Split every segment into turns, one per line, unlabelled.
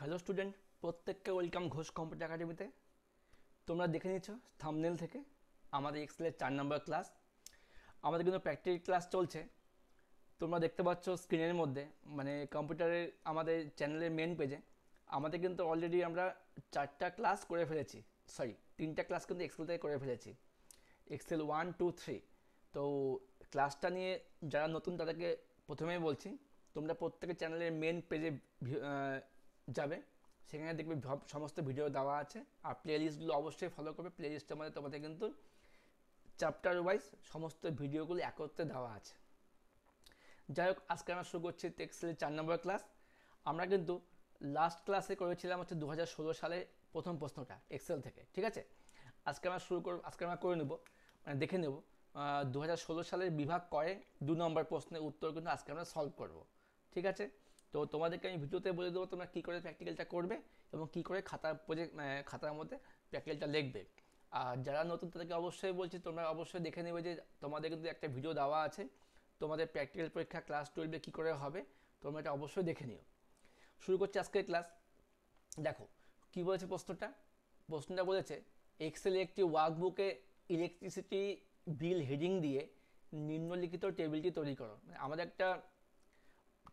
hello student প্রত্যেককে welcome Ghosh computer একাডেমিতে তোমরা দেখে নিচ্ছ থামনেল থেকে আমাদের এক্সেলের চার নম্বর ক্লাস আমাদের কিন্তু প্র্যাকটিক্যাল ক্লাস চলছে তোমরা দেখতে পাচ্ছ স্ক্রিনের মধ্যে মানে কম্পিউটারের আমাদের চ্যানেলের মেন পেজে আমাদের কিন্তু অলরেডি আমরা চারটা ক্লাস করে ফেলেছি সরি তিনটা ক্লাস কিন্তু এক্সেল থেকে করে ফেলেছি এক্সেল ওয়ান টু থ্রি তো ক্লাসটা নিয়ে যারা নতুন তাদেরকে প্রথমেই বলছি তোমরা প্রত্যেকের চ্যানেলের মেন পেজে যাবে সেখানে দেখবে সমস্ত ভিডিও দেওয়া আছে আর প্লেলিস্টগুলো অবশ্যই ফলো করবে প্লেলিস্টের মধ্যে তোমাদের কিন্তু চ্যাপ্টার ওয়াইজ সমস্ত ভিডিওগুলো একত্রে দেওয়া আছে যাই হোক আজকে আমরা শুরু করছি টেক্সটাইলের চার নম্বর ক্লাস আমরা কিন্তু লাস্ট ক্লাসে করেছিলাম হচ্ছে দু সালে প্রথম প্রশ্নটা এক্সেল থেকে ঠিক আছে আজকে আমরা শুরু করব আজকে আমরা করে নেব মানে দেখে নেব দু সালের বিভাগ করে দু নম্বর প্রশ্নের উত্তর কিন্তু আজকে আমরা সলভ করব ঠিক আছে তো তোমাদেরকে আমি ভিডিওতে বলে দেবো তোমরা কী করে প্র্যাকটিক্যালটা করবে এবং কী করে খাতার প্রজেক্ট খাতার মধ্যে প্র্যাকটিক্যালটা লিখবে আর যারা নতুন তাদেরকে অবশ্যই বলছি তোমরা অবশ্যই দেখে নেবে যে তোমাদের কিন্তু একটা ভিডিও দেওয়া আছে তোমাদের প্র্যাকটিক্যাল পরীক্ষা ক্লাস টুয়েলভে কী করে হবে তোমরা এটা অবশ্যই দেখে নিও শুরু করছি আজকের ক্লাস দেখো কি বলেছে প্রশ্নটা প্রশ্নটা বলেছে এক্সেলে একটি ওয়ার্কবুকে ইলেকট্রিসিটি বিল হেডিং দিয়ে নিম্নলিখিত টেবিলটি তৈরি করো মানে আমাদের একটা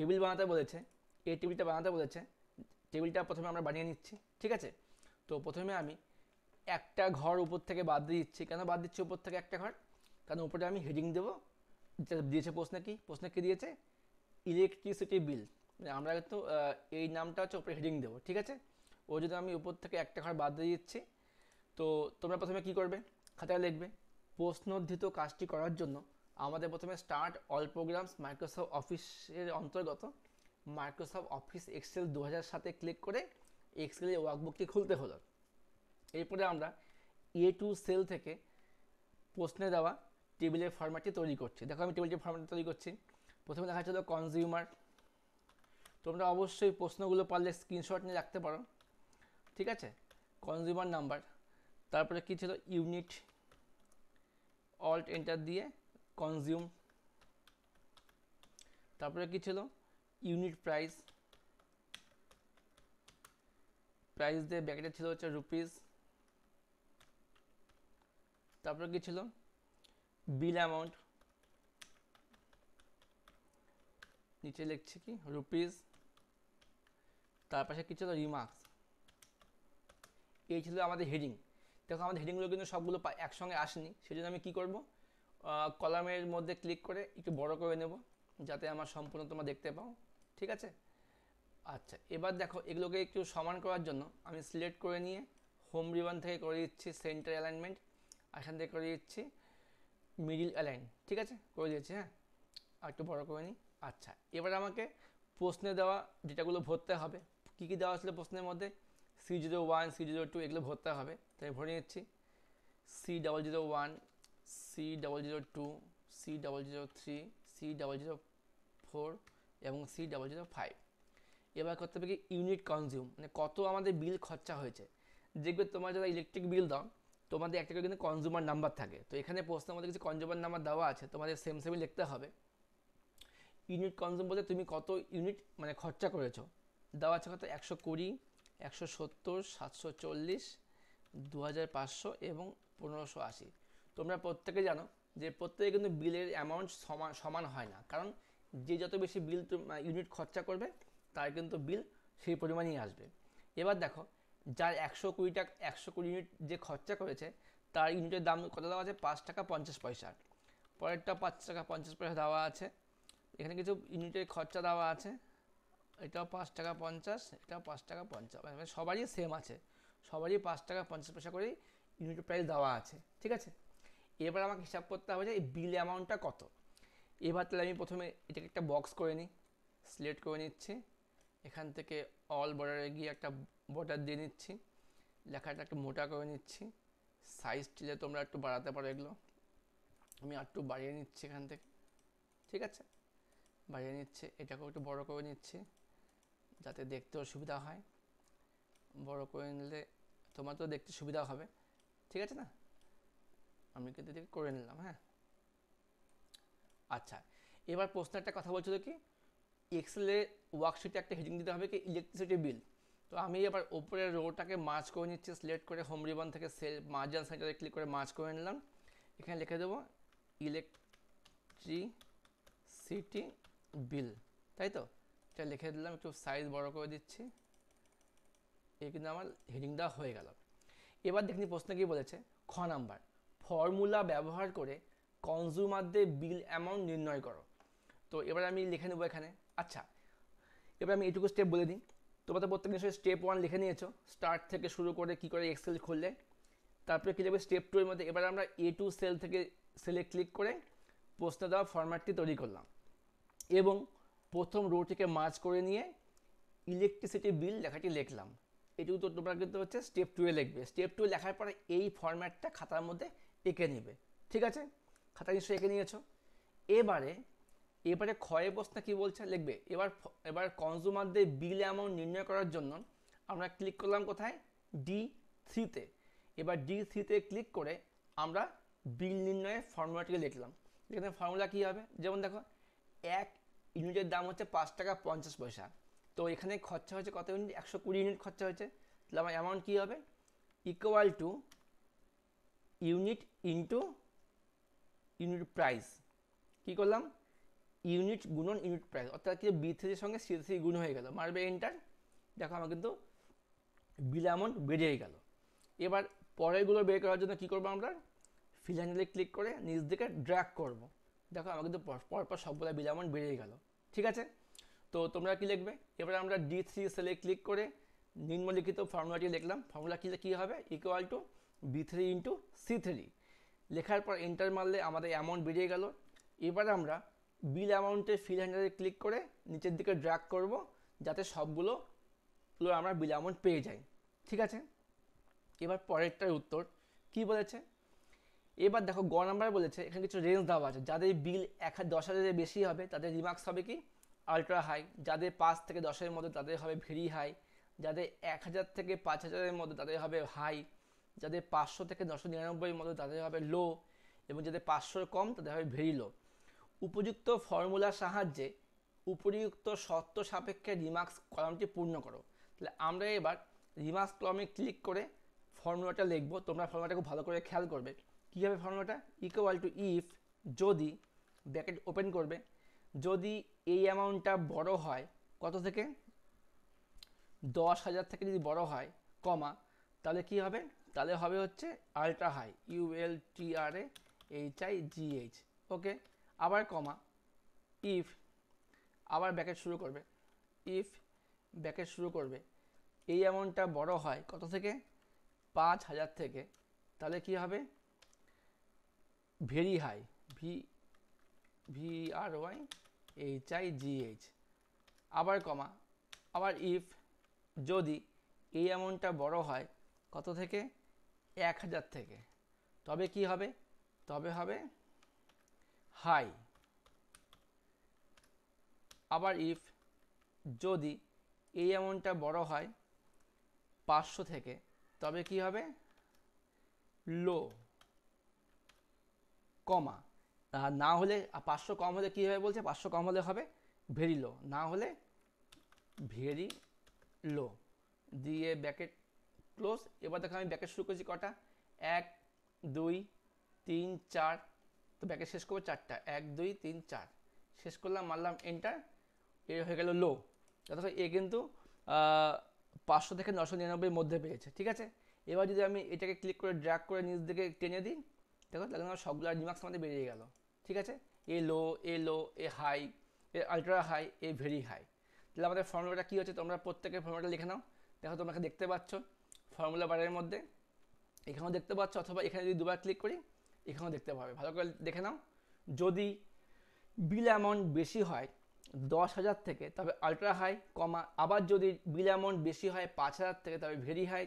টেবিল বানাতে বলেছে এই টেবিলটা বানাতে বলেছে টেবিলটা প্রথমে আমরা বানিয়ে নিচ্ছি ঠিক আছে তো প্রথমে আমি একটা ঘর উপর থেকে বাদ দিয়ে দিচ্ছি কেন বাদ দিচ্ছি উপর থেকে একটা ঘর কারণ উপরে আমি হেডিং দেবো দিয়েছে প্রশ্নে কি প্রশ্নে কী দিয়েছে ইলেকট্রিসিটি বিল মানে আমরা কিন্তু এই নামটা হচ্ছে উপরে হেডিং দেবো ঠিক আছে ও যদি আমি উপর থেকে একটা ঘর বাদ দিয়ে দিচ্ছি তো তোমরা প্রথমে কি করবে খাতায় লিখবে প্রশ্নোদ্ধিত কাজটি করার জন্য আমাদের প্রথমে স্টার্ট অল প্রোগ্রামস মাইক্রোসফট অফিসের অন্তর্গত মাইক্রোসফট অফিস এক্সেল দু হাজার সাতে ক্লিক করে এক্সেলের ওয়ার্কবুকটি খুলতে হলো এরপরে আমরা এ টু সেল থেকে প্রশ্নে দেওয়া টেবিলের ফর্ম্যাটটি তৈরি করছি দেখো আমি টেবিলটি ফর্ম্যাটটি তৈরি করছি প্রথমে দেখা যাচ্ছিল কনজিউমার তোমরা অবশ্যই প্রশ্নগুলো পারলে স্ক্রিনশট নিয়ে রাখতে পারো ঠিক আছে কনজিউমার নাম্বার তারপরে কী ছিল ইউনিট অল্ট এন্টার দিয়ে কনজিউম তারপরে কি ছিল ইউনিট প্রাইস প্রাইস দিয়ে ব্যাকেটে ছিল হচ্ছে রুপিস তারপরে কি ছিল বিল অ্যামাউন্ট নিচে লিখছে কি রুপিস তার পাশে কী ছিল রিমার্কস এই ছিল আমাদের হেডিং দেখো আমাদের হেডিংগুলো কিন্তু সবগুলো একসঙ্গে আসেনি সেজন্য আমি কি করবো কলামের মধ্যে ক্লিক করে একটু বড় করে নেব যাতে আমার সম্পূর্ণ তোমরা দেখতে পাও ঠিক আছে আচ্ছা এবার দেখো এগুলোকে একটু সমান করার জন্য আমি সিলেক্ট করে নিয়ে হোম রিবান থেকে করে দিচ্ছি সেন্টার অ্যালাইনমেন্ট এখান থেকে করে দিচ্ছি মিডিল অ্যালাইন ঠিক আছে করে দিয়েছি হ্যাঁ আর একটু বড় করে নিই আচ্ছা এবার আমাকে প্রশ্নে দেওয়া ডেটাগুলো ভরতে হবে কী কী দেওয়া ছিল প্রশ্নের মধ্যে C zero one C zero two এগুলো ভরতে হবে তাই ভরে নিচ্ছি C double zero one C double zero two C double zero three C double zero four এবং সি ডাবল জিরো ফাইভ এবার করতে হবে কি ইউনিট কনজিউম মানে কত আমাদের বিল খরচা হয়েছে দেখবে তোমার যারা ইলেকট্রিক বিল দাও তোমাদের একটা করে কিন্তু কনজিউমার নাম্বার থাকে তো এখানে প্রশ্ন আমাদের কিছু কনজিউমার নাম্বার দেওয়া আছে তোমাদের সেম সেমই লিখতে হবে ইউনিট কনজিউম বলতে তুমি কত ইউনিট মানে খরচা করেছো দেওয়া আছে কত একশো কুড়ি একশো সত্তর সাতশো চল্লিশ দু হাজার পাঁচশো এবং পনেরোশো আশি তোমরা প্রত্যেকে জানো যে প্রত্যেকে কিন্তু বিলের অ্যামাউন্ট সমান সমান হয় না কারণ যে যত বেশি বিল ইউনিট খরচা করবে তার কিন্তু বিল সেই পরিমাণেই আসবে এবার দেখো যার একশো কুড়ি টাকা একশো কুড়ি ইউনিট যে খরচা করেছে তার ইউনিটের দাম কত দেওয়া আছে পাঁচ টাকা পঞ্চাশ পয়সা পরেরটা পাঁচ টাকা পঞ্চাশ পয়সা দেওয়া আছে এখানে কিছু ইউনিটের খরচা দেওয়া আছে এটাও পাঁচ টাকা পঞ্চাশ এটাও পাঁচ টাকা পঞ্চাশ মানে সবারই সেম আছে সবারই পাঁচ টাকা পঞ্চাশ পয়সা করেই ইউনিট প্রাইস দেওয়া আছে ঠিক আছে এবার আমাকে হিসাব করতে হবে যে এই বিল অ্যামাউন্টটা কত এবার তাহলে আমি প্রথমে এটাকে একটা বক্স করে নিই সিলেক্ট করে নিচ্ছি এখান থেকে অল বর্ডারে গিয়ে একটা বর্ডার দিয়ে নিচ্ছি লেখাটা একটু মোটা করে নিচ্ছি সাইজ টিলে তোমরা একটু বাড়াতে পারো এগুলো আমি একটু বাড়িয়ে নিচ্ছি এখান থেকে ঠিক আছে বাড়িয়ে নিচ্ছে এটাকেও একটু বড় করে নিচ্ছি যাতে দেখতেও সুবিধা হয় বড় করে নিলে তোমার তো দেখতে সুবিধা হবে ঠিক আছে না আমি কিন্তু এদিকে করে নিলাম হ্যাঁ আচ্ছা এবার প্রশ্ন একটা কথা বলছিল কি এক্সেলে ওয়ার্কশিটে একটা হেডিং দিতে হবে কি ইলেকট্রিসিটি বিল তো আমি এবার ওপরের রোটাকে মার্চ করে নিচ্ছি সিলেক্ট করে হোম রিবন থেকে সেল মার্জান সেন্টারে ক্লিক করে মার্চ করে নিলাম এখানে লিখে দেবো ইলেকট্রিসিটি বিল তাই তো এটা লিখে দিলাম একটু সাইজ বড় করে দিচ্ছি এ কিন্তু আমার হেডিং দেওয়া হয়ে গেল এবার দেখিনি প্রশ্ন কি বলেছে খ নাম্বার ফর্মুলা ব্যবহার করে কনজিউমারদের বিল অ্যামাউন্ট নির্ণয় করো তো এবার আমি লিখে নেবো এখানে আচ্ছা এবার আমি এটুকু স্টেপ বলে দিই তোমরা তো প্রত্যেক নিশ্চয়ই স্টেপ ওয়ান লিখে নিয়েছো স্টার্ট থেকে শুরু করে কী করে এক্সেল খুললে তারপরে কী যাবে স্টেপ টু এর মধ্যে এবার আমরা এ টু সেল থেকে সেলে ক্লিক করে প্রশ্ন দেওয়া ফর্ম্যাটটি তৈরি করলাম এবং প্রথম রোটিকে মার্চ করে নিয়ে ইলেকট্রিসিটি বিল লেখাটি লিখলাম এটুকু তো তোমরা কিন্তু হচ্ছে স্টেপ টুয়ে লিখবে স্টেপ টু লেখার পরে এই ফর্ম্যাটটা খাতার মধ্যে এঁকে নেবে ঠিক আছে খাতা নিশ্চয়ই এঁকে নিয়েছো এবারে এবারে ক্ষয় বস্তা কী বলছে লিখবে এবার এবার কনজুমারদের বিল অ্যামাউন্ট নির্ণয় করার জন্য আমরা ক্লিক করলাম কোথায় ডি থ্রিতে এবার ডি থ্রিতে ক্লিক করে আমরা বিল নির্ণয়ের ফর্মুলাটিকে লিখলাম এখানে ফর্মুলা কী হবে যেমন দেখো এক ইউনিটের দাম হচ্ছে পাঁচ টাকা পঞ্চাশ পয়সা তো এখানে খরচা হয়েছে কত ইউনিট একশো কুড়ি ইউনিট খরচা হয়েছে তাহলে আমার অ্যামাউন্ট কী হবে equal to unit into unit price কী করলাম ইউনিট গুণন ইউনিট প্রাইস অর্থাৎ কি বি থ্রির সঙ্গে সি থ্রি গুণ হয়ে গেল মারবে এন্টার দেখো আমার কিন্তু বিল অ্যামাউন্ট বেড়েই গেল এবার পরেরগুলো বের করার জন্য কী করবো আমরা ফিলান্ডেলে ক্লিক করে নিজ দিকে ড্র্যাগ করব দেখো আমার কিন্তু পরপর সবগুলো বিল অ্যামাউন্ট বেড়েই গেল ঠিক আছে তো তোমরা কি লিখবে এবার আমরা ডি থ্রি সেলে ক্লিক করে নিম্নলিখিত ফর্মুলাটি লিখলাম ফর্মুলা কি কী হবে equal to B three into C three লেখার পর এন্টার মারলে আমাদের অ্যামাউন্ট বেরিয়ে গেল এবার আমরা বিল অ্যামাউন্টের ফিল হ্যান্ডারে ক্লিক করে নিচের দিকে ড্র্যাগ করব যাতে সবগুলো আমরা বিল অ্যামাউন্ট পেয়ে যাই ঠিক আছে এবার পরেরটার উত্তর কি বলেছে এবার দেখো গ নাম্বার বলেছে এখানে কিছু রেঞ্জ দেওয়া আছে যাদের বিল এক দশ হাজারের বেশি হবে তাদের রিমার্কস হবে কি আলট্রা হাই যাদের পাঁচ থেকে দশের মধ্যে তাদের হবে ভেরি হাই যাদের এক হাজার থেকে পাঁচ হাজারের মধ্যে তাদের হবে হাই যাদের পাঁচশো থেকে নশো নিরানব্বইয়ের মতো তাদের হবে লো এবং যাদের পাঁচশোর কম তাদের হবে ভেরি লো উপযুক্ত ফর্মুলার সাহায্যে উপযুক্ত শর্ত সাপেক্ষে রিমার্কস কলামটি পূর্ণ করো তাহলে আমরা এবার রিমার্কস কলমে ক্লিক করে ফর্মুলাটা লিখবো তোমরা ফর্মুলাটা খুব ভালো করে খেয়াল করবে কীভাবে ফর্মুলাটা ইকোয়াল টু ইফ যদি ব্যাকেট ওপেন করবে যদি এই অ্যামাউন্টটা বড় হয় কত থেকে দশ হাজার থেকে যদি বড় হয় কমা তাহলে কি হবে তাহলে হবে হচ্ছে ultra high UL T R A H I G H okay আবার কমা ইফ আবার ব্যাকেট শুরু করবে ইফ ব্যাকেট শুরু করবে এই অ্যামাউন্টটা বড় হয় কত থেকে পাঁচ হাজার থেকে তাহলে কি হবে very high V V R Y H I G H আবার কমা আবার ইফ যদি এই অ্যামাউন্টটা বড় হয় কত থেকে এক হাজার থেকে তবে কি হবে তবে হবে হাই আবার ইফ যদি এই অ্যামাউন্টটা বড় হয় পাঁচশো থেকে তবে কি হবে লো কমা না হলে পাঁচশো কম হলে কী হবে বলছে পাঁচশো কম হলে হবে ভেরি লো না হলে ভেরি লো দিয়ে ব্যাকেট ক্লোজ এবার দেখো আমি ব্যাকেট শুরু করেছি কটা এক দুই তিন চার তো ব্যাকেট শেষ করবো চারটা এক দুই তিন চার শেষ করলাম মারলাম এন্টার এ হয়ে গেল লো দেখো এ কিন্তু পাঁচশো থেকে নশো নিরানব্বইয়ের মধ্যে পেয়েছে ঠিক আছে এবার যদি আমি এটাকে ক্লিক করে ড্র্যাক করে নিচ দিকে টেনে দিই দেখো তাহলে আমার সবগুলো রিমার্কস আমাদের বেরিয়ে গেল ঠিক আছে এ লো এ লো এ হাই এ আলট্রা হাই এ ভেরি হাই তাহলে আমাদের ফর্মুলাটা কী হচ্ছে তোমরা প্রত্যেকের ফর্মুলাটা লিখে নাও দেখো তোমরা দেখতে পাচ্ছ ফর্মুলা বারের মধ্যে এখানেও দেখতে পাচ্ছ অথবা এখানে যদি দুবার ক্লিক করি এখানেও দেখতে পাবে ভালো করে দেখে নাও যদি বিল অ্যামাউন্ট বেশি হয় দশ হাজার থেকে তবে আলট্রা হাই কমা আবার যদি বিল অ্যামাউন্ট বেশি হয় পাঁচ হাজার থেকে তবে ভেরি হাই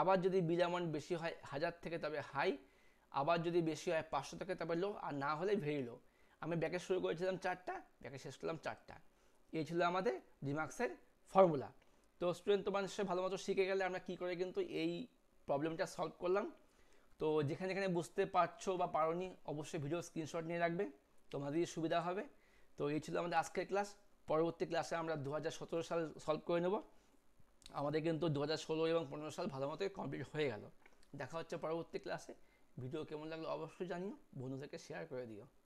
আবার যদি বিল অ্যামাউন্ট বেশি হয় হাজার থেকে তবে হাই আবার যদি বেশি হয় পাঁচশো থেকে তবে লো আর না হলে ভেরি লো আমি ব্যাকে শুরু করেছিলাম চারটা ব্যাকে শেষ করলাম চারটা এই ছিল আমাদের রিমার্ক্সের ফর্মুলা তো স্টুডেন্ট তোমার সে ভালো মতো শিখে গেলে আমরা কী করে কিন্তু এই প্রবলেমটা সলভ করলাম তো যেখানে যেখানে বুঝতে পারছো বা পারোনি অবশ্যই ভিডিও স্ক্রিনশট নিয়ে রাখবে তোমাদেরই সুবিধা হবে তো এই ছিল আমাদের আজকের ক্লাস পরবর্তী ক্লাসে আমরা দু সাল সলভ করে নেব আমাদের কিন্তু দু এবং পনেরো সাল ভালো মতোই কমপ্লিট হয়ে গেল দেখা হচ্ছে পরবর্তী ক্লাসে ভিডিও কেমন লাগলো অবশ্যই জানিও বন্ধুদেরকে শেয়ার করে দিও